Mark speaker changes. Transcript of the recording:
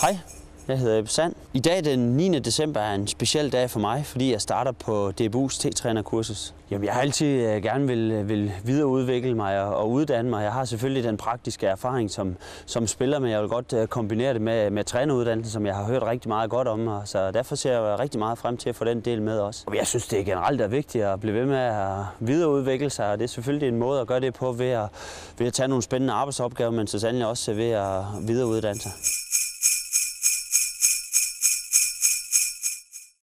Speaker 1: Hej, jeg hedder Ebbe Sand. I dag den 9. december er en speciel dag for mig, fordi jeg starter på DBU's T-trænerkursus. Jamen, jeg har altid øh, gerne vil, øh, vil videreudvikle mig og, og uddanne mig. Jeg har selvfølgelig den praktiske erfaring som, som spiller, men jeg vil godt øh, kombinere det med, med træneruddannelsen, som jeg har hørt rigtig meget godt om. Og så derfor ser jeg rigtig meget frem til at få den del med også. Og jeg synes, det er generelt er vigtigt at blive ved med at videreudvikle sig, og det er selvfølgelig en måde at gøre det på ved at, ved at tage nogle spændende arbejdsopgaver, men så sandelig også ved at videreuddanne sig.